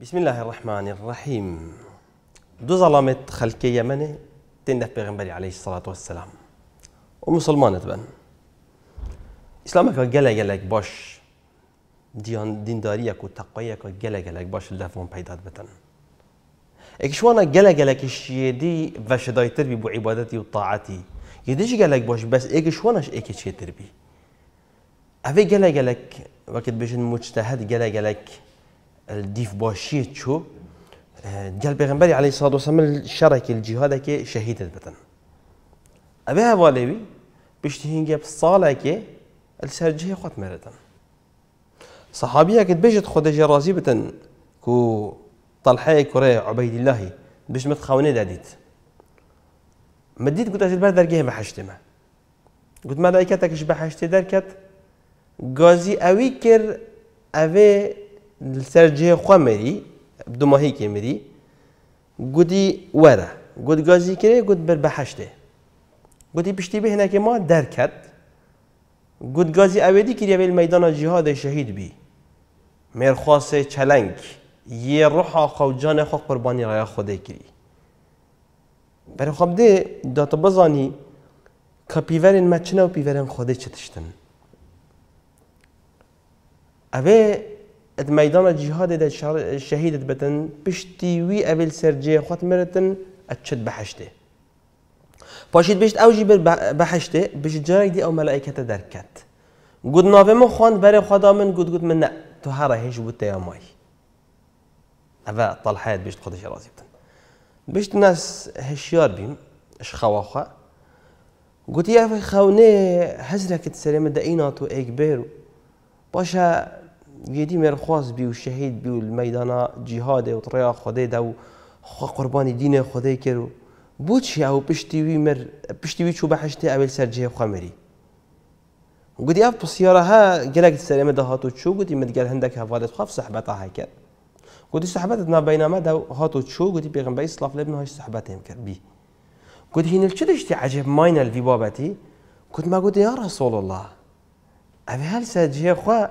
بسم الله الرحمن الرحيم دو ظلمت خلقي يمني تندف پیغمبري عليه الصلاة والسلام تبن إسلام إسلامك جلا جلك باش ديان دين دينداريك وتقويك جلا جلك باش اللفون بيدات بتن اكشوانا جلا جلك الشيدي باش داي تربي بو عبادتي وطاعتي يديش جلك باش بس اكشواناش اكي تشيتر تربي أفي جلا جلك وقت بجن مجتهد جلا جلك الديف باشيت شو جل پیغمبر عليه الصلاه والسلام الشركه الجهاد كي شهید بدن ابي هوالي بيشتي هنجي بصالك السرجه خط مردن صحابيه كد بيجت خد جرازي بتن كو طلحه كوري عبيد الله بيش متخاوني داديت مديت قلت اجل بعد درجه بحشتمه قلت ملائكتك ايش بحشتي دركت غازي اوي كر اوي لسر جه خواه مری دو ماهی که مری گودی وره گود گازی کره گود بر بحشته گودی پشتی به هنکه ما در کرد گود گازی اویدی کری اویل میدان جهاد شهید بی مرخواس چلنگ یه روح آخو جان خو قربانی رای خوده کری برای خواب ده داتا بزانی که پیورین مچنه و پیورین خوده چتشتن اوه اد ميدان الجهاد الشهيد شهيدت بتن بشتي وي ابل سرجي خط مرتن اتشد بحشته باشيت بشت او جیبر بحشته بشت جاي دي او ملائكه تدركت قد نافه مو خوان بره خدا من قد گود من نه تو هر هیچ بود تیامای ابا طلحات بشت قدش راضی بتن بشت ناس هشيار بين اش خواخه قلت يا اخي خوني هزرك تسلم دقينا تو اكبر باشا يدي مرخواست بی بيو شهيد بيو الميدانا میدانا جهاد و طریا خدا دا و خوا قربانی دین خدا او بشتي وي مر بشتي وي شو بحشتي قبل سر جه خمری قد ياب بسيارة ها جلقت سلامة ده هاتو تشو قد يمد قال هندك هفادت خاف صحبتها هكذا قد صحبتنا بينما ده هاتو تشو قد بيغنبي بيس لاف لابن هاش صحبتهم كر بي قد هين الشدش عجب ماين الفي بابتي قد ما قد يا رسول الله أبي هل سجيه خواه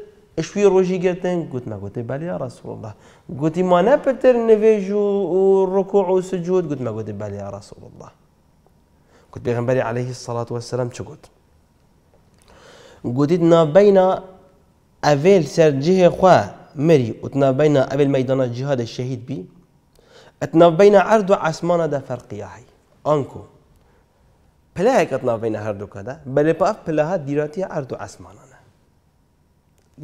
شوي روجي قالتين قلت ما قلت بالي يا رسول الله قلت ما نبتر نفيج وركوع وسجود قلت ما قلت بالي يا رسول الله قلت بيغنبري عليه الصلاة والسلام شو قلت قلت نا بين أفيل سر جهة خوا مري وتنا بين أفيل ميدان الجهاد الشهيد بي اتنا بين عرض وعسمان دا فرق ياهي أنكو بلا هيك اتنا بين هردو كده بل بقف بلاها ديراتي عرض وعسمان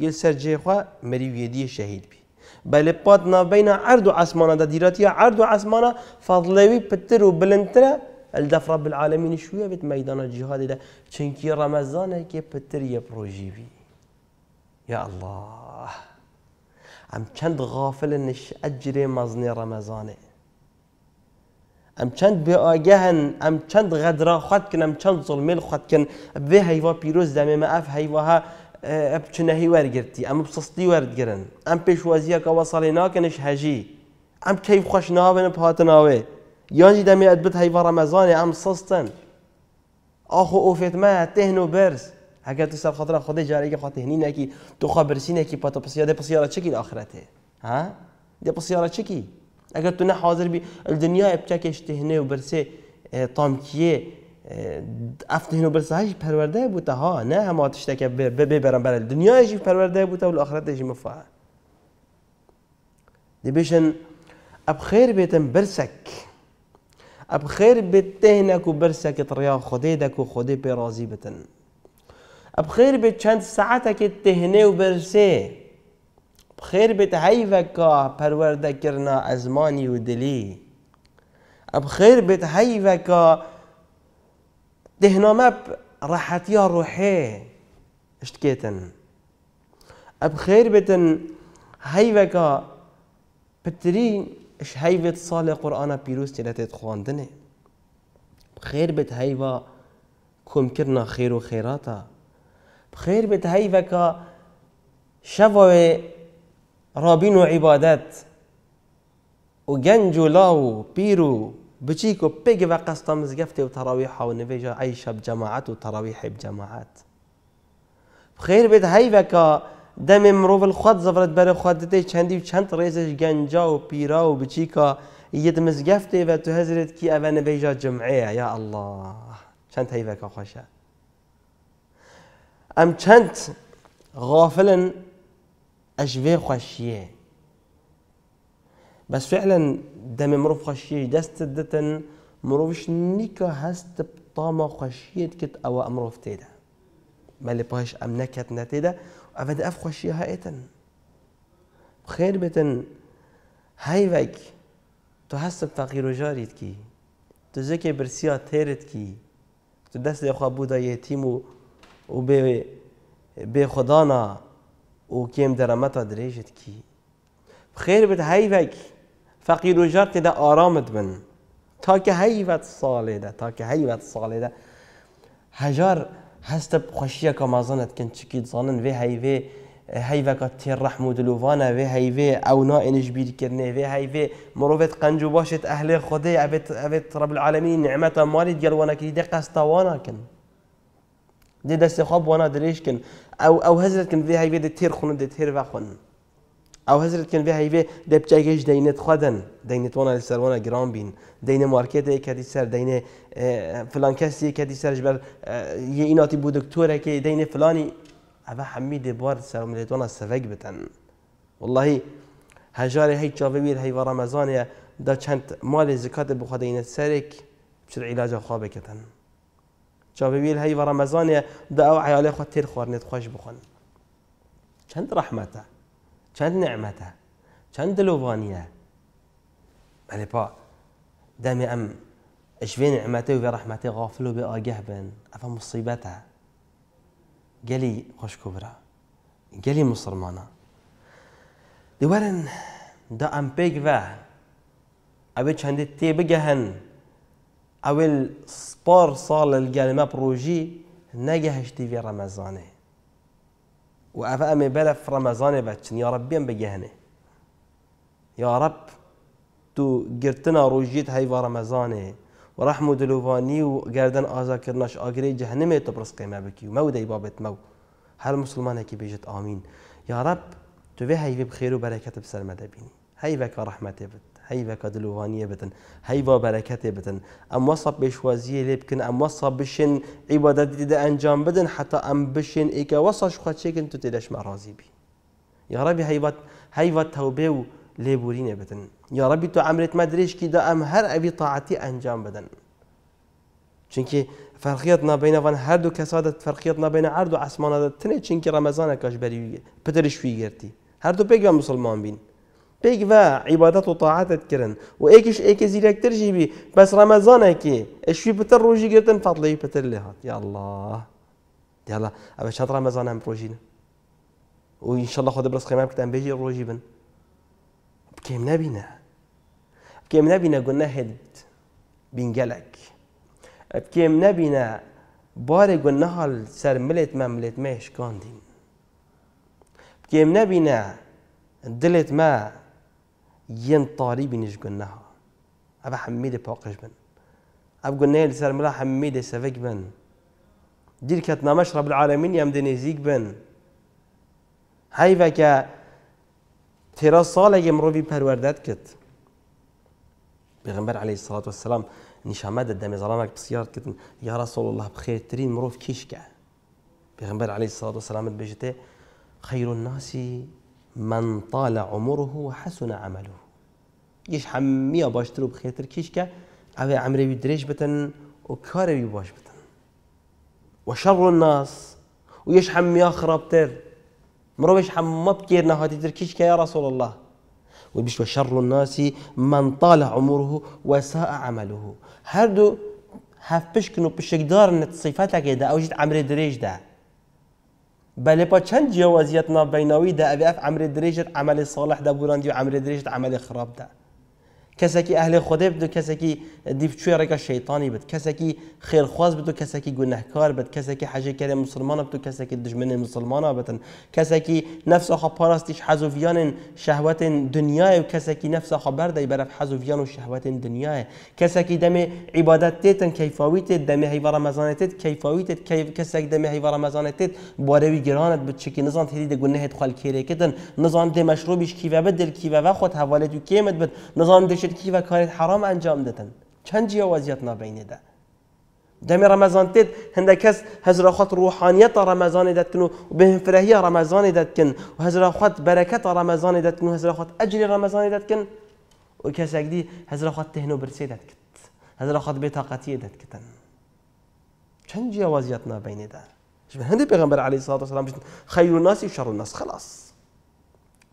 گل سر مريو يدي شهيد بي بل پاد نابین عرض و عصمانا دا ديراتي عرض و عصمانا فضلوي پتر و بلنترا الدف رب العالمين شوية بيت ميدان الجهاد دا چنكي رمضان كي بتر يبروجي بي يا الله ام چند غافل نش اجر مزن رمضان ام چند به آگهن ام چند غدرا خود کن ام چند ظلمیل خود کن به هیوا پیروز دمیم ما اف هیواها آه، بچنە هی وەرگرتی ئەمە بسەستی وەرگرن ئەم پێشوەزیەکەەوە ساڵی ناکەنش هەژی ئەم کەی خۆش ناوێنە پاتناوێ یانجی دمی دەمێت بت هەیڤ ام سستن آخو ئاخۆ ئۆفێتمە تهن و بەرز ئەگەر تو سەر خاطرە خۆدەی جارێکی خاتێنینەکی توخوا برسینێکی پاتە پسییا دە پسیارە چکی آخرته ها دە پسیارە چکی اگر تو نه حاضر بی دنیا بچەکێشتێنێ و برسه اه، تامکیه افتین و برسایش پرورده بوده ها نه هم آتش که ببرم برای دنیا دنیایش پرورده بوده و آخرتش مفعل دی بیشن اب خیر بیتن برسک اب خیر بیت تهنک برسک تریا خودی دکو و خودی پی راضی بتن اب خیر بیت چند ساعت که تهنه و برسه اب خیر بیت حیف که پرورده کرنا ازمانی و دلی اب خیر بیت حیف که دهنا مب يا روحي اشتكيتن اب خير بتن هيوكا بتري اش هيفت صالح قرآن بيروس تلاتت خواندنه بخير بت هيوا كم كرنا خير وخيراتا خيراتا بخير بت هيوكا شفوي رابين وعبادات عبادات لاو بيرو بجيك وبيجي بقصة مزقفتي وتراويحها والنبي عايشة بجماعات وتراويحي بجماعات بخير بيت هاي بكا دم مروف الخواد زفرت خود خوادتي چندی و چند ریزش گنجا و پیرا و بچیکا ید گفته و تو هزرت کی اون بیجا جمعه یا الله چند هیوه که خوشه ام چند غافلن اجوه خوشیه بس فعلا دم مروف خشية دست دتن مروفش نيكا هست بطامة خشية كت أو أمرو تيدا مالي باش أم نكت نتيدا أفد أف خشية هايتن بخير بتن هاي بك تو هستك فقير وجاريت كي تو زكي برسيا تيرت كي تو دست يخوا بودا يتيمو وبي بي خدانا وكيم درامتا دريجت كي بخير بت هاي وك فقیر و جرت ده آرامت بن تا که حیوت ساله ده تا که حیوت ساله ده هجار هست بخشیه که مازنت کن چکید زانن وی حیوه هیوه که تیر رحم و دلووانه وی هیوه او نا انش بیر کرنه وی هیوه مروفت قنجو باشت اهل خوده عبت اوید رب العالمین نعمت مالی گلوانه که ده قستوانا کن ده دست خواب وانا دریش کن او, او هزرت کن وی هیوه ده تیر خونه ده تیر وخونه او حضرت کن به کردن هیبێ دەبچگەیش دینت خودن دینت وانا لسر وانا گران بین دین مارکت ای کدی سر دین آه، فلان کسی ای کەسی کەدی سەرش بەر یە بود دکتوره که دین فلانی او سر هەممی دێبوار سەرملێتوانە سەرەک بتەن واللهی هەژارێ هەی بیر هەیوە ڕەمەزانەیە دا چند مال زکات بخوا دینت سرک بچر علاج خواب کتن بکەن بیر هەیوە ڕەمەزانەیە دا او عیاله خود تیر خوارنت خوش بخون چند رحمته چەند نعمەتە چەند دلۆڤانیە ئەلێ پا دەمێ أم ئەشوێ نعمەتە و بێ ڕەحمەتی غافل و بێ ئاگەه بن ئەفە مصیبەتە گەلی خۆشکوبرە گەلی مسلمانە دیوەرن دا أم پێک بە ئەوێ چەندێت تێ بگەهن ئەوێ پار ساڵ گەلمە پرۆژی نەگەهشتی وێ ڕەمەزانێ و ئەف رمضان باتشن يا رب یاڕە بجهنه يا رب تو قرتنا روجيت هاي رمضان و دلوفاني وقردن دلووانی و گردن ئازاکردناش ئاگرەی جەهنمێ تو پرسقی مەبکی و مەودەی بابێت مەو هەر مسلمانێکی بێژێت يا رب تو بێ هەیوێ بخێر بسلمة دابيني هاي بك ڕەحمەتێ بێت هەیوەکە دلووانیە بتن هەیوا بەرەکەتێ بتن أم وصب بشوازية لبكن أم وصب بشن بشین عیبەدەدیدا أنجام بدن حتا ئەم بشین ئیکە وەسەش خوچێکن تو تێدەشمە ڕازی بی یاڕەبی هەیوات هەیوات هەوبێ توبة لێبورینێ بتن يا ربي تو ما مە كدا أم هر أبي طاعتي أنجام بدن چونکی فرقيتنا بين فان هردو كسادة فرقيتنا بين عرض وعسمان هذا تنه چنكي رمضان كاش بريوية بترش فيجرتي هردو بيجا مسلمان بين پیک و عبادت و طاعتت کردن و ایکش ایک زیرکتر جی بی بس رمضان کی اشوی پتر روزی گرتن فضلی پتر لهات یا الله یا الله اما شاد رمضان هم روزی نه و شاء الله خود برس خیمه کردن بيجي روجي بن بکیم نبینه بکیم نبینه قلنا هد بینگلک بکیم نبینه قلنا هل سر ملت ملت مهش کاندین بکیم نبینه دلت ما ين طالبي نش قلناها أبا حميدة بوقش بن أبا قلنا يا سلام ملا حميدة سفق بن دير كتنا مشرب العالمين يم دنيزيك بن هاي فكا ترى صالة يمرو يمروي بروردت كت پیغمبر عليه الصلاة والسلام نشامه ده دمی ظلامک بسیار کتن یا رسول الله بخير ترين مروف کیش که عليه الصلاة والسلام بجته خير الناس من طال عمره وحسن عمله یش همیه باشتر و بخیرتر کیش که او عمروی درێژ بتن و کاروی باش بتن و شر الناس و یش همیه خرابتر مروش حمه بکیر نهاتی تر کیش که یا رسول الله و بیش و شر الناس من طال عمره و ساء عمله هر دو هفت پشکن و پشکدار نتصیفات عمري ده اوجید ده بله پا چند جیوازیت بیناوی ده اوی اف عمر دریجت عمل صالح ده و عمر دریجت عمل خراب ده کەسێکی ئەهلێ خودێ بد و کەسێکی دیفچێڕێکە شەیتانی بێت كسكي خێرخواز بێت و کەسێکی گونەهکار بێت کەسێکی حەژێکەرێ كسكي بێت و کەسێکی دژمنێ مسلمانە بێتن کەسێکی نەفسەخە پاراستیش حەزوڤیانن شەهوەتین دنیای و کەسێکی نەفسەخە بەردەی بەرەف حەزوڤیان و شەهوەتین دنیاە کەسێکی دەمێ عیبادەت تێتن کەیفاویتێت دەمێ هیوارە مەزانێتێت کەیفاویتێت کەسێک دەمێ هیوارە مەزانێتێت بارەوی گرانت بچکی نزان تێدی دەگونەهێت خەلکێرێکتن نزان دێ مەشروبیش کیوە بە دلکیوە خۆت هەواالێت و کێمت بێت نزان دەشت شركي و کار حرام انجام دادن چند جیا وضعیت بين ده دمی رمضان تد هنده كس هزر خط روحانيت رمضان داد کن و به فرهی رمضان داد کن و هزرا خود برکت رمضان داد کن و هزرا خود اجر رمضان داد کن و کس اگدی هزرا خود تهنو برسي داد هزر خط خود به طاقتی داد کن چند جیا وضعیت نابینه ده شبه هنده پیغمبر علیه الصلاة والسلام بجن خير الناس شر الناس خلاص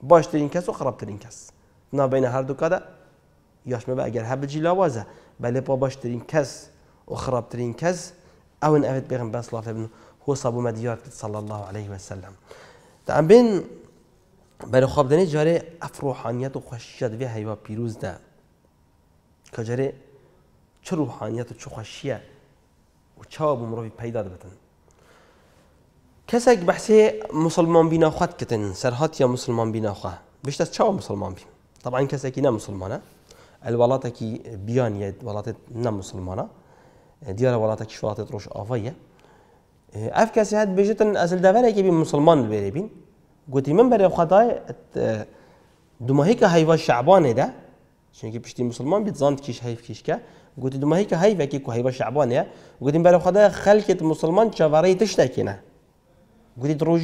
باشترین کس و خرابترین کس نابینه هر دو کده یاش مبا اگر هبجی لوازه بله با باشترین کس و خرابترین کس اون اوید بیم صلی الله علیه هو صابو مدیار صلی الله علیه و سلم دعم بین بله خواب دنی جاره افروحانیت و خوشیت وی پیروز ده که چروحانیت چه روحانیت و چه خوشیه و چه ابو پیدا بدن کسک بحثی مسلمان بینا خود کتن یا مسلمان بینا خواه بیشتر چه مسلمان بین طبعا کسکی نه مسلمانه الولاتا بیان یه ولاته نه مسلمانه اه، دیار ولاتا کی ولات روش آفایه اف کسی هد بیشتن اصل دوره که بين مسلمان بره قلت گویی من برای خدای اه، دماهی که هیوا شعبان ده چونکی پشتی مسلمان بیت زند کیش هیف کیش که گویی دماهی که هیوا کی که هیوا شعبانه گویی بري خدای خلقت مسلمان چواری تش قلت گویی دروج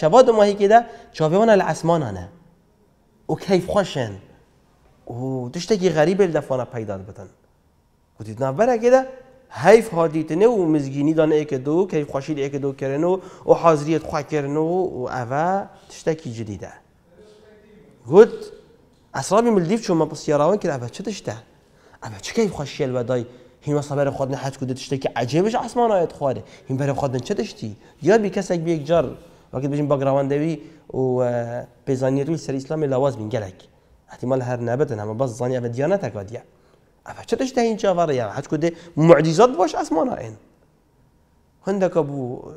شوا دماهی هيك ده چاویان العسمان انا وكيف خوشن او دشته کی غریب ال دفن پیدا بدن و دید نبرا گیده هیف ها دیتنه و مزگینی دانه ای که دو که خوشید ای که دو کرنو و حاضریت خواه کرنو و اول تشته کی جدیده گود اسرابی ملدیف چون من پس یاروان کرد اوه چه تشته اوه چه کیف و دای. هین واسه بر خودن حج تشته که عجیبش آسمان آیت خواهده هین بر خودن چه دشتی دیار بی کسی اگه بی یک جار با دوی و پیزانی روی سر اسلام لواز بین گلک هر هەر نەبن هەمە بەس زانانی ئەمە دیانەتەکە دیە اما چه تا این چاوەڕیان یا کو دێ معجزات باش این هەندەکە بوو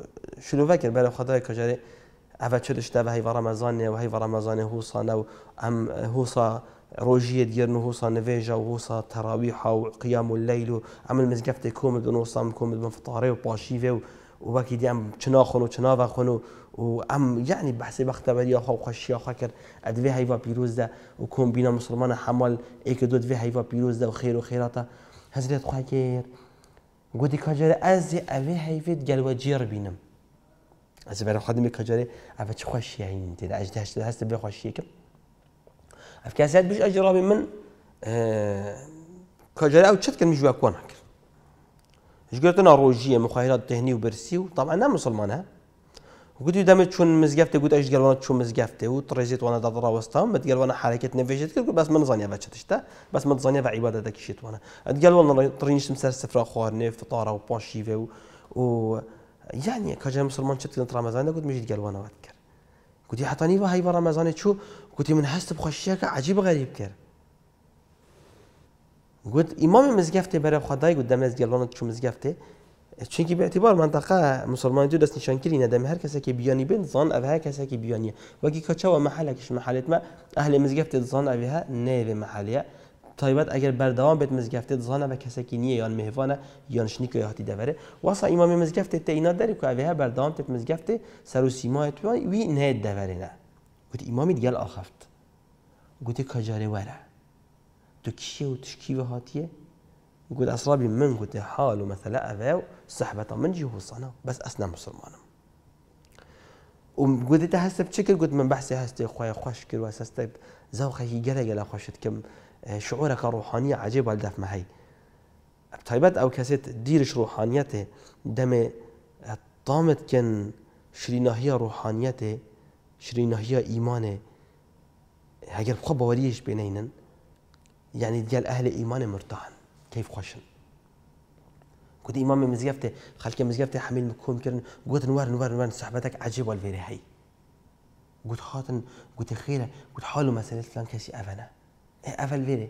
شلوڤکرد بەرە خدای کەژێ ئەە چتشتا اما چه ڕەمەزانێ و هەی ڕەمەزانێ هوسانە و ئەم هوسا ڕۆژیە دیێرن و هوسا نوێژە و هوسا تەراوی حاو قیام و لەیل و ئەمە مزگەفتێک کۆمد و نوسام کۆمد من و پاشیێ و وەکی دی ئەم چناخۆن و چناواخۆن و و ئەم یعنی بەحسی بەختە بەریاخوا و خۆشییاخوا کرد ئەدوێ هەیوا پیرۆزدا و کۆمبینە مسلمانە حمال ئێکە دو دوێ هەیوا پیرۆزدا و خێر و خێراتە هەزرێت خواکر گوتی کاجارە ئەزی ئەوێ هەیفێت گەلوە جێڕ بینم چه خوشی خادمی کاجارێ اج چ خۆشیین تێدا ئەجدهشت هەستە بێ خۆشیەکەم ئەفکاسات بیش اجرابی من کاجارە ئەو چتکە میژوا کۆنەکە گرتنا روجیه مخایرات دهنی و برسی و طبعا نه ها وقتی دام چون مزگفته قلت ايش قالوا چون مزگفته و وتريزيت وانا دادرا وسطهم بد وانا انا حركه نفيجت بس من نظني بقى تشتا بس من نظني بقى عباده داك الشيء وانا قالوا انا ترينش مسر سفره خوارني فطاره وبونشيفه و, و يعني كجا مسلمان شت كنت رمضان قلت مجيت قالوا وانا بذكر قلت حطاني بها هاي رمضان شو قلت من حسب خشيك عجيب غريب كير قلت امام مزگفته برای خدای گفت دم از گلانت چون مزگفته چونکی به اعتبار منطقه مسلمان دو دست نشان کردی ندم هر کسی که بیانی بین ظن اوه هر کسی که بیانیه وگی کچا و محله کش محلت ما اهل مزگفت ظن اوه نه به محلیه تایبت اگر بردوام بیت مزگفت ظن و کسی که نیه یان مهوانه یان شنیک یا هتی دوره واسا امام مزگفت ته اینا داری که اوه بردوام تت مزگفت سر و سیما وی نه دوره نه گفت امامی دیگل آخفت گفت کجاره وره تكشي وتشكي وهاتيه يقول أصرابي من قد حاله مثلا أذاو صحبة من جهه الصنا بس أسنا مسلمان وقلت هسه بشكل قلت من بحثي هسه خويا خوش كل واساسته زوقه هي قلا قلا خوشت كم شعورك روحانية عجيب الدف ما هي بتايبات او كاسيت ديرش روحانيته دم طامت كان هي روحانيته شرينا هي إيمانه هاجر خب وريش بينينن يعني ديال اهل ايمان مرتاحن كيف خوشن كنت امام مزيفته خلك مزيفته حميل مكون كرن قلت نور نور نور صحبتك عجيبه الفيري هي قلت خاطن قلت خيره قلت حاله مسألة فلان كسي أفنا إيه أفل فيري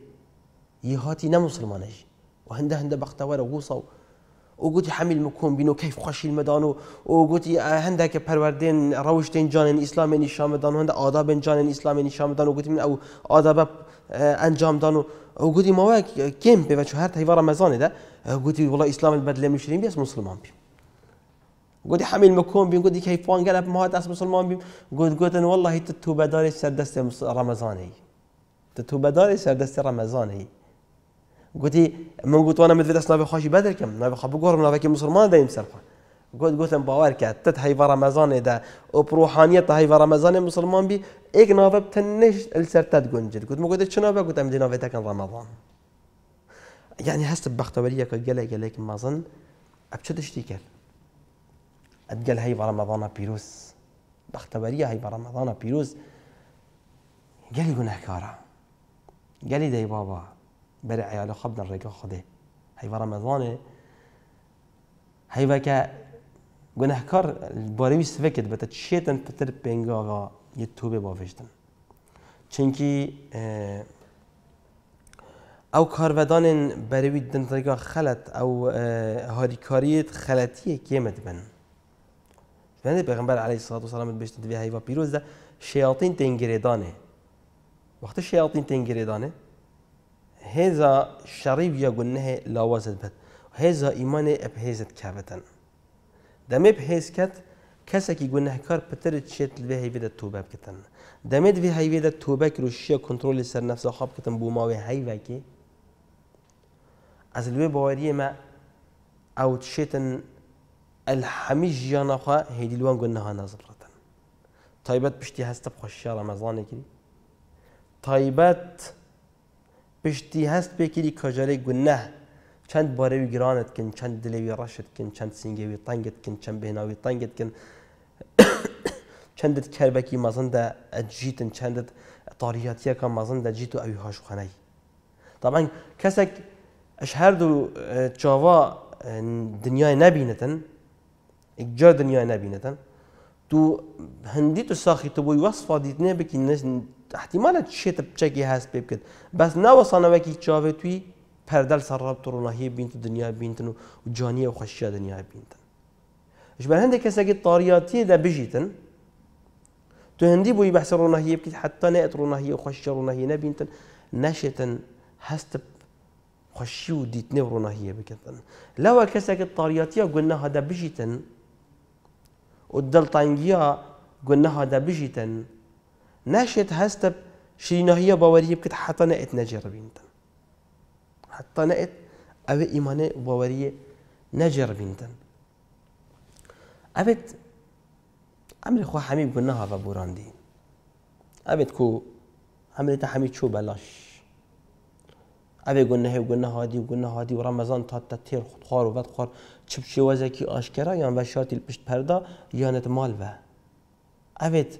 يهاتي نا مسلمانش وهنده هنده بختوره وصو و گوتی حمل مکن بینو کیف خوشی مدانو و و گوتی آه، هندک پروردین دین جان اسلام نشام دان و هند آداب جان اسلام نشام دان و گوتی من او آداب آه، انجام دانو و گوتی ما کم به چه هر تیوار رمضان ده آه، گوتی والله اسلام البدل مشریم بیاس مسلمان بیم قد حمل مكون بين قد کیف وان قلب ما هذا مسلمان بين قد قد والله تتوبة داري سردست رمضاني تتوبة داري سردست رمضاني گوتی من گوتوانم مثل دست ناوی خوشی بدر کم ناوی خواب بگورم ناوی که مسلمان دیم سرخوان گوت گوتم باور کرد تت هیوا رمضان ده او روحانیت هیوا رمضان مسلمان بی یک ناوی بتنش السرتت گنجد گوت مگوت چنا با گوتم دی ناوی تکن رمضان يعني هست بختوريه كجلا جلاك ما ظن ابشد اشتيكل اتجل هاي رمضان بيروس بختوريه هاي رمضان بيروس قال لي قناه كارا قال لي داي بابا بر عیال خواب در رگا خدا حیوا رمضانه و که گناه گناهکار باری ویست فکر بتا چیتن پتر پنگا و یه توبه بافشتن چنکی او اه، برای کارودان بروی دنتگا خلط او اه، هاریکاریت خلطیه کیمت بن بنده پیغمبر علیه الصلاة والسلام بشتن دوی حیوا پیروز ده شیاطین تنگریدانه وقتی شیاطین تنگریدانه هذا شريف يا جنه لا وزد بد هذا إيمان أبهزت كابتن دم أبهز كت كي جنه كار بترد شيت في هاي فيدا كتن دم دمت في هاي فيدا توبة كروشيا كنترول سر نفس خاب كتن بوما هاي وكي از الوي باوريه ما او تشيتن الحميج جانا خا هيدي الوان جنه هانا زبرتن طيبات بشتي هستب خشيا رمضان كري طيبات پشتی هست بکری کجاره گنه چند باره گرانت کن چند دلی وی رشت کن چند سینگوی تنگت کن چند بهناوی تنگت کن چندت کربکی مزن ده اجیتن چندت طاریاتیا که مزند ده جیتو اوی هاشو خنی طبعا کسک اش هر دو چاوا دنیای نبینتن اگجا دنیای نبینتن تو هندی تو ساخی تو بوی وصفا دیتنه بکی احتیمالە چێتە بچێکی هەست پێ بکرد بەس ناوەسانەوەکی چاوێ توی پەردەل سەرڕاب ڕۆناهیە هي و دنیا بینتن و جانیە و خەشیە دنیا بینتن ش بە هەندێک طارياتي تاریاتی دەبژیتن تو هەندی بووی هي ڕۆناهیە حتى حتا نێت ڕۆناهیە و خەشیە ڕۆناهی نەبینتن نەشێتن هەستە خەشی و دیتنێ ڕۆناهیە بکردن لەوە طارياتي قلنا هذا بژیتن و قلنا هذا بژیتن نشت ناشێت هەستە شرینەهیە باوەریە بکرد حتا نەئێت نەجێڕبینتن حتا نەئێت ئەوێ ئیمانە باوەریە نەجێڕبینتن ئەبێت ئەمری خوا هەمی بوو نەهاە بوراندی ئەبێت کو ئەمرێتە هەمی چوو بەلاش ئەێ گونەهێ گونەهادی و گونەهادی و ڕەمەزان تاتە تێر خار و خار چ شێوەزێکی ئاشکرا یان بە شاتی پشت پەردا یانت مال به أبد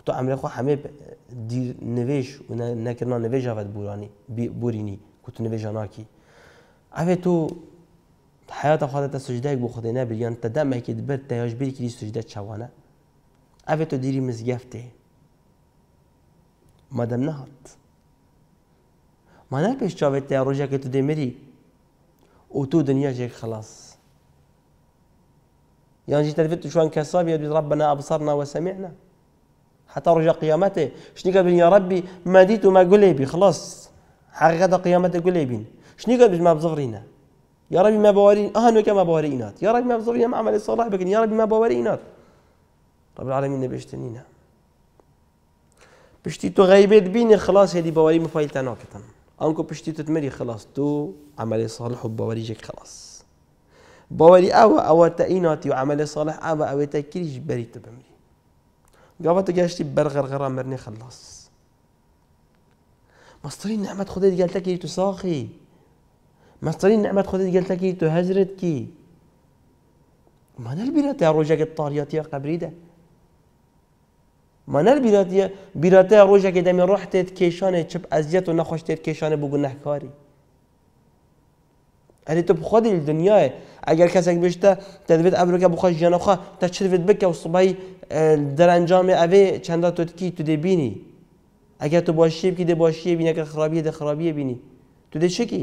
کتو امر خو همه دیر نویش و نکرنا نویش هفت بورانی بورینی کتو نویش ناکی اوه تو حیات خودت سجده بو خود نه بیان تدمه که بر تیاج بری کی سجده چوانه اوه تو دیری مزگفته مادم نهات ما نه پیش چاوه تیا روژه که تو دیمری و تو دنیا جه خلاص يعني جيت شوان كساب يقول ربنا ابصرنا وسمعنا حتى رجع قيامته شنو قال يا ربي ما ديت وما قليبي خلاص حقيقة قيامته قليبين شنو قال ما بظفرينا يا ربي ما بوارين اهنو كما بوارينات يا ربي ما بظفرينا ما عمل الصلاح بكن يا ربي ما بوارينات رب العالمين بيشتنينا بشتي تو غيبت بيني خلاص هذه بواري مفايل تناكتن انكو بشتي تتمري خلاص تو عمل صالح وبواريجك خلاص بواري او او تايناتي وعمل صالح او او تكريج بريت بمري قابت برغر برغرغره مرني خلاص مصدرین نعمت خودت قالت لك يتو ساخی مصدرین نعمت خودت قالت لك يتو هزرت كي ما نلبيرات يا روژه که يا قبريده ما نلبيرات يا بيرات يا روژه که دمی روحتت کشانه چپ ازیت و نخوشتت کشانه هەری تۆ بخۆدی دنیاە ئەگەر کەسێک بشتە دەدەبێت ئەبرکە بخۆش ژێنەخوا تا چه چرفت بکه و سوبای اه، دەرەنجامێ ئەوێ چەندە تۆتکی تو دەبینی اگر تو باشی بکی دی باشی بینی بینەکە خرابیه دی خرابیه بینی تو دی دەشکی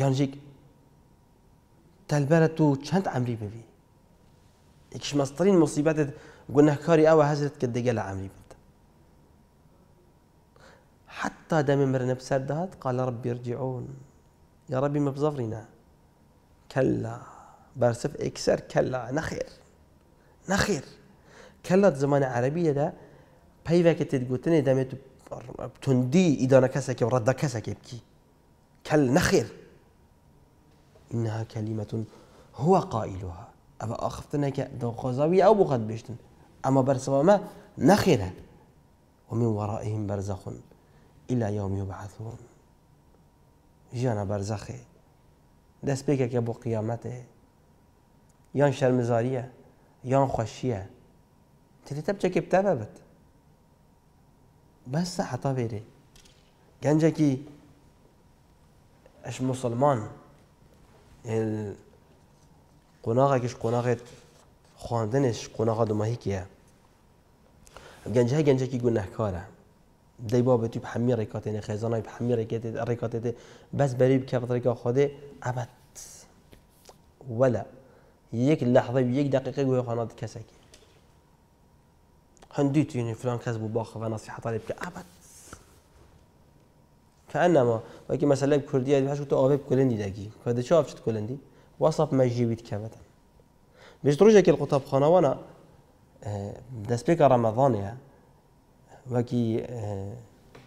یانژیک تەلبەرە تو چند عمری ببی یکیش مەسترین مصیبت گونەهکاری ئەوە هەزرت کە دەگە لە ئەمری بێت حتى دم مرنب سردات قال ربي ارجعون يا ربي ما بظفرنا كلا بارسف اكسر كلا نخير نخير كلا زمان عربية دا بايفا تێت قوتني دەمێت توندی ئیدانە کەسێکی و ڕەدە کەسێکی بکی کەل إنها كلمة هو قائلها أبا أخفتنك دو خزاوي أو بغد بيشتن أما بارسف ما نخيرا ومن ورائهم برزخ إلى يوم يبعثون ژیانە بەرزەخێ دەست پێکێکە بۆ قیامەتێ یان شەرمزاریە یان خۆشیە تریتە بچەکێ طيب، بتەبە بێت بەستە حتا بێرێ گەنجێکی ئەش مسلمان قۆناغێکیش قۆناغێت خواندنش قۆناغا دوماهیکیە گەنجە گەنجێکی گونەهکارە دی باب توی بحمی ریکاتی نه خزانه ریکاتی ریکاتی ده بس بریب که که خوده عبد ولا یک لحظه یک دقیقه گوی خانات کسکی توی یعنی فلان کس بو باخ و نصیحه طالب که ابد كانما وكي مثلا كرديه بحش كنت اوبب كلندي دقي كده شاف شت کلندی؟ وصف که جيبت كبدا بيش تروجك القطاب خانوانا دسبيك رمضان يا وەکی اه،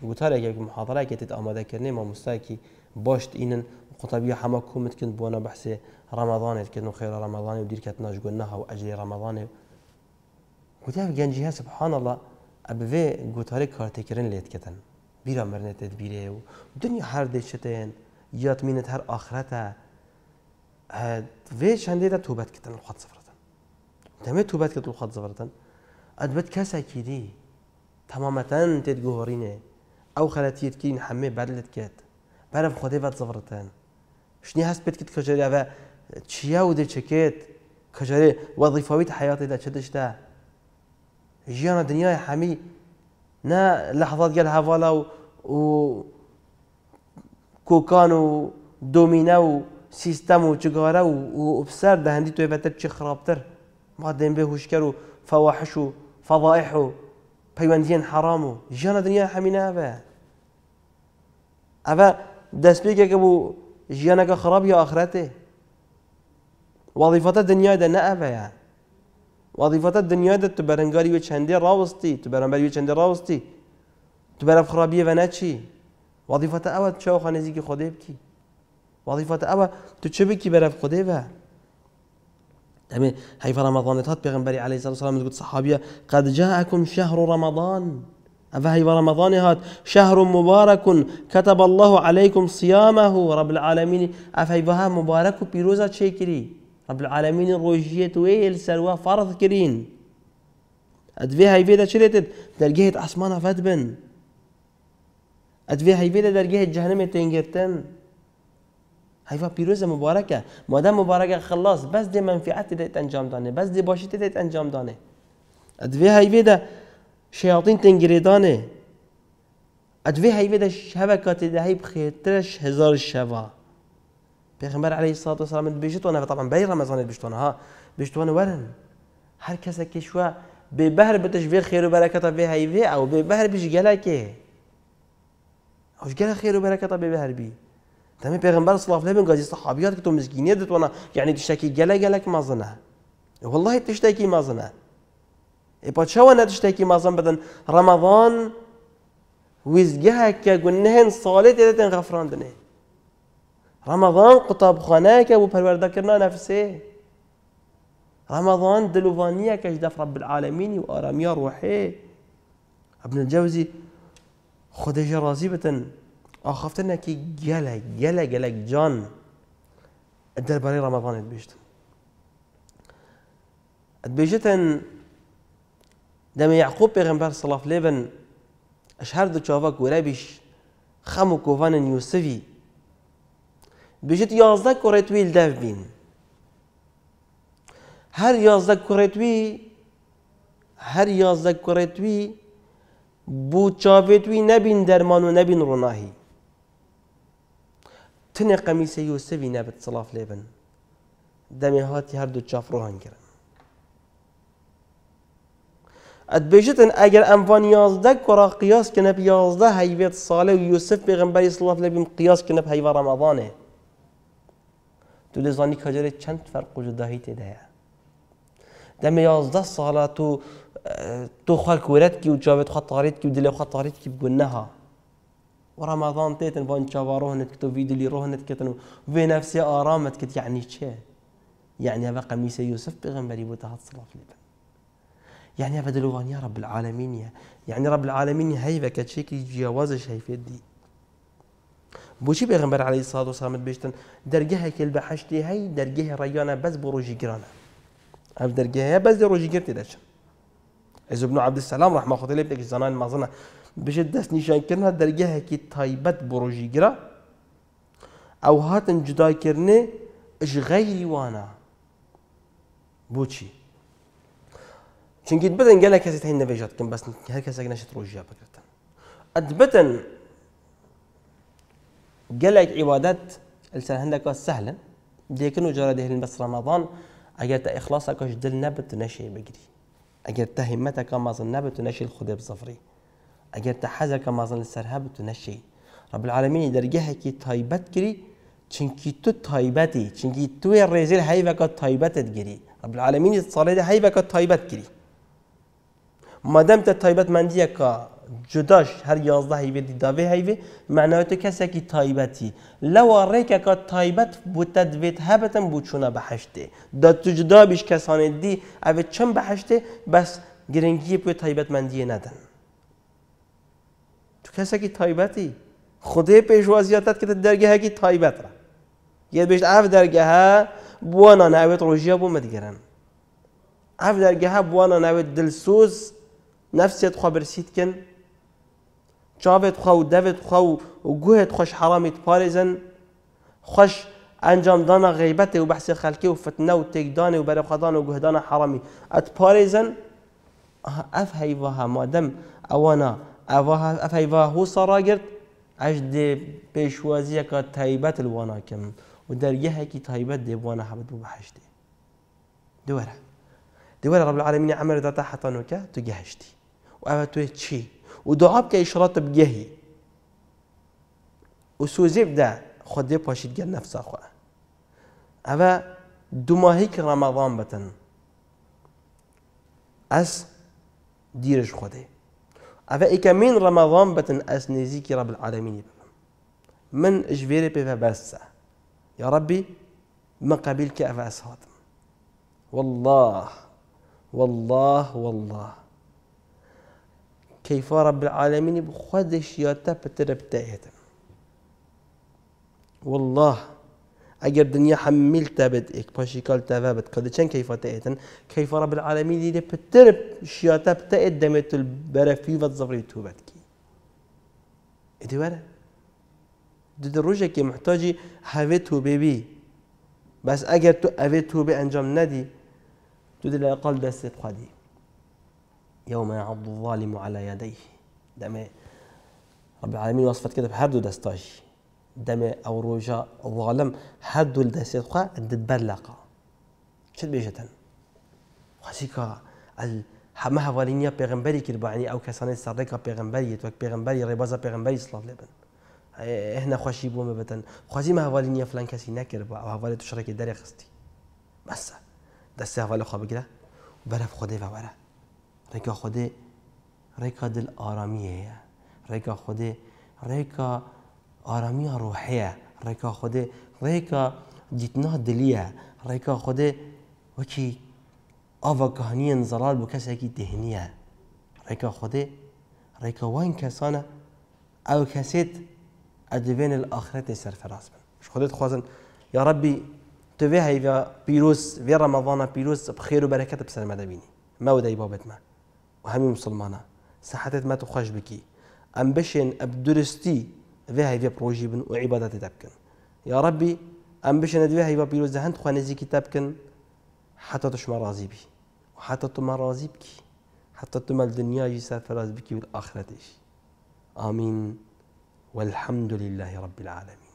گوتارێکێک محاضرەکێتت ئامادەکردنی مامۆستاکی باشت ئینن بحث هەمە کومتکن بۆنە بەحسێ ڕەمەدانێتکردن و خێرە ڕەمەدانی و دیرکات ناژگوۆن نەها و ئەجری ڕەمەدانێ گوتیان گەنجی هە سبحانەڵە ئەبێ گوتارێک کارتێکردن لێتکەن بیرا مرنێتێت بیرێ و دنیا هەر دێشتێن یاتمینت هەر ئاخرەتە vê şendê de tûbetkitin xwat zivirtin. Demê tûbetkit xwat zivirtin. Ed bit kesekî dî تماما تد جوهرينه او خلات تكين حمي بعد لتكات بعرف خدي بات زفرتان شني هاس بيت كت كجري ابا تشيا ودي تشكيت كجري وظيفويت حياتي دا تشدشتا جينا دنيا حمي نا لحظات قال هافالا و كوكان و دومينا و سيستم و تشغارا و ابسر دهندي تو بتر تشي خرابتر ما دين بهوشكر و فواحش و فضائح پیوندیان حرامو جان پەیوەندیان حرام و ژیانە دنیا هەمینابێ ئەە دەستپێکێکە بوو ژیانەکە خراپی ئاخرەتێ وظیفەتە دنیادا نەئەبەیە وظیفەتە دنیادا تو بەرەنگاری و چندی ڕاوستی تو بەرەمبەری چەندێ ڕاوستی تو بەرە وظیفه نەچی تو چه خانه نزیکی خودیب کی؟ وظیفه ئەوە تو چه بکی بەرە خودیب؟ بە ئەمێ هەیف ڕەمەضانێت هات پێغمبەری عليه الصلاة والسلام تقول صحابية قد جاءكم شهر رمضان ئەە هەیوە ڕەمەضانی هات شهر مبارك كتب الله عليكم صيامه رب العالمين ئەفەیبها مبارەك و پیرۆزە چێکری رب العالمين ڕۆژیت ويل سەروە فرض كرين ئەدوێ هاي فيدا دەرگێت ئاسمانە أسمانة بن ئەدوێ هاي فيدا دەرگێت جهنم تێنگرتن حیفا پیروز مبارکه مادم مبارکه خلاص بس دی منفعت دیت انجام دانه بس دی باشی دیت انجام دانه ادوی حیوی ده شیاطین تنگریدانه ادوی حیوی ده شبکات ده هیب خیترش هزار شوا پیغمبر علیه الصلاة والسلام بیشتونه طبعا بی رمضان بیشتونه ها بیشتونه ورن هر کس که شوا به بهر بتش وی خیر و برکت به حیوی او به بهر بیش گله که اوش گله خیر و برکت به بهر بی تمام پیغمبر صلى الله عليه وسلم قال صحابيات كتو مسكينية دت وانا يعني تشتكي جلا جلا مازنا والله تشتكي مازنا اي بات شو انا تشتكي مازن بدن رمضان وزجها كجنهن صالت يدتن غفران دني رمضان قطاب خناك ابو پرور ذكرنا نفسي رمضان دلوفانيه كجدف رب العالمين وارميا روحي ابن الجوزي خدج رازي بتن آه خفتن که گلک گلک گلک جان در برای رمضان بیشتن بیشتن دم یعقوب پیغمبر صلی الله علیه و اشهر دو چاوا کوره بیش خم و کوفان یوسفی بیشت یازده کوره توی لدف بین هر یازده کوره هر یازده کوره بو چاوی توی نبین درمان و تنێ قەمیسە یوسەوی نابێت سلااف لێ بن دەمێ هاتی هەردوو چافڕۆهان گرن ئەتبێژتن ئەگەر ئەموان یازدە کوڕا قیاس کە نەب یازدە هەیبێت ساڵێ و یوسف پێغمبەری سلااف لەبیم قیاس کە نەب هەیوە ڕەمەضانێ تو دەزانی کەجارێت چەند فەرق وجدداهی تێدایە دەمە یازدە ساڵات و تۆ اه، خەکوورەتکی و جاوێت خەتارێتکی و دلێ خەتارێتکی بگونەها ورمضان تيتن بان تشافا روهنت فيديو اللي روهنت كتن في نفسي آرامت كت يعني تشي يعني هذا قميص يوسف بغمري بوتها هات في لبن يعني هذا دلوان يا رب العالمين يا يعني رب العالمين هيفا كتشيك جواز شايف دي بوشي بيغمبر عليه الصلاة والسلام بيشتن درجها كلب بحشتي هاي درجها ريانا بس بروجي جرانا أف درجها بس دروجي جرتي داشن عز بن عبد السلام رحمه الله بيك زنان ما ظنه بجد دست نشان كرنا درجه كي طيبت بروجي جرا او هاتن جدا كرني اش غيري وانا بوشي چون كي تبدا نقال لك هسه تهين نفيجات كم بس هل كسا كنا شت روجيا بكرتا ادبتا قال لك عبادات لسان هندك سهلا لكن مجرد هل بس رمضان اجت اخلاصك وش دل نبت نشي بجري اجت تهمتك ما ظن نبت نشي الخدب صفري ئەگەر تە حەزەکە مازن لەسەر هەبت رب نەشەی که العالمینی کی، تایبەت کری چنکی تو توی چنکی گری رب العالمین تایبەتت گیری ڕب العالمینی ساڵێدا هەیبەکە تایبەت گیری تایبت مندی که جداش هر وی هەیبێتی داوێ وی معنی تو کەسێکی لو که ڕێکەکە تایبەت بوتە دوێت هەبەتم بوو چوونە بهشته داد تو جدا بیش دی او چون بهشته بس گرنگی تایبت مندی ندن. کسی که کەسێکی تایبەتی خودێ پێشوازیە تەت کرد دەرگەهەکی تایبەتە گێبێت ئاف دەرگەها بووانە ناوێت ڕۆژیە بۆ مەدگەرن ئاف دەرگەها بووانە ناوێت دلسۆز نەفسێت خۆبرسیتکن چاوێت خە و دەوێت خە و خوش خۆش حەڵامیت خوش انجام دانا غیبەتێ و بحث خەلکی و فتنه و تێکدانێ و بەرەخەدان و گوهدانە حەڵامی ئەت پارێزن ئەف هەیوە مادم اوانا اف ئەفەیوا هوسە ڕاگرت ئەش دێ پێشوازیەکە تایبەت واناکەم و دەرگەهێکی تایبەت دێبوانە حەبت بوو بەهشتێ دووەرە دووەرە ڕب العالمینی ئەمەر داتا حەتانۆکە تو گەهشتی و ئەوە توێ چی و دعا بکە ئیشڕاتە بگەهی و سوزی بدە خۆ دێ پاشیدگەر نەفسا خۆ ئەوە دوماهیک رمضان بتن ئەس دیرش خۆدەی افا من رمضان بتن اسنيزي رب العالمين من جبيري بيفا بس يا ربي ما قبيل كي افا والله والله والله كيف رب العالمين بخدش يا تبتر بتايتم والله اگر دنیا حمل بد یک پاشیکال کال تا کد چن کیف تئتن کیف رب العالمین دی پتر شیات بتئت دمت البرفی و تو توبت کی ادی وره دد روزه کی محتاجی هوی تو بی بس اگر تو هوی تو به انجام ندی تو دل اقل دست قدی یوم عبد الظالم علی يديه دم رب العالمين وصفت هر دو دستاشی دم او روجا ظالم هادو الدسيت خا دتبلقا شد بيجتن واسيكا ما هەواڵینیە پێغمبەری او ئەو کەسانی بيغمبري توك بيغمبري ريبازا بيغمبري صلاة لبن هنا خاشي بۆمە بەتەن خوازی ما حوالينيا فلان کەسی نەکرد بە حوالي تشركي شڕێکی خستي بس بەسە حوالي خا بكرا بگرە بەرە خۆدەی بەوەرە ڕێکا خۆدێ دل ئارامی هەیە ڕێکا خۆدێ آرامی روحیه ریکا خود ریکا جتنا دلیه ریکا خود وکی آوا کهانین انزلال بو کسی که دهنیه ریکا خود ریکا وان کسانه او کسیت ادوین الاخرت سر فراس بن شو خودت خوازن یا ربی تو تبي هاي بيروس في رمضان بيروس بخير وبركة بسلامة دبيني ما و ودي بابت ما و وهمي مسلمانة صحتت ما تو خوش بکی أم بشن أبدرستي وی هیوی بروجي بن وعبادة تابكن يا ربي ام بشنا وی في پیروز دهند خواه نزیکی تبکن حتی تو شما راضی بی و حتی تو ما راضی بکی حتی تو مال دنیا آمين والحمد لله رب العالمين